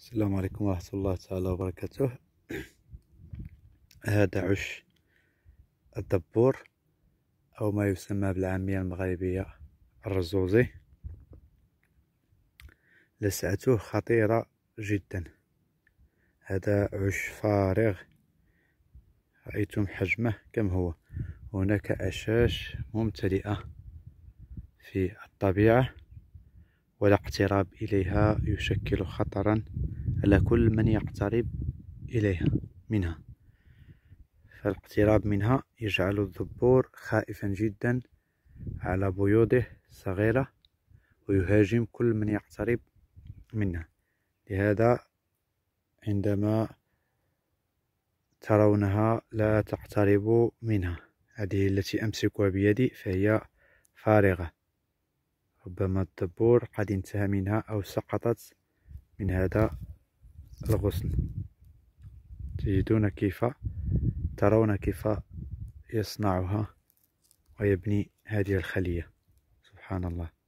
السلام عليكم ورحمة الله تعالى وبركاته هذا عش الدبور أو ما يسمى بالعامية المغربية الرزوزي لسعته خطيرة جدا هذا عش فارغ رأيتم حجمه كم هو هناك أشاش ممتلئة في الطبيعة ولا اقتراب إليها يشكل خطرا على كل من يقترب إليها منها فالاقتراب منها يجعل الذبور خائفا جدا على بيوضه الصغيرة ويهاجم كل من يقترب منها لهذا عندما ترونها لا تقتربوا منها هذه التي أمسكها بيدي فهي فارغة ربما الدبور قد انتهى منها أو سقطت من هذا الغسل تجدون كيف ترون كيف يصنعها ويبني هذه الخلية سبحان الله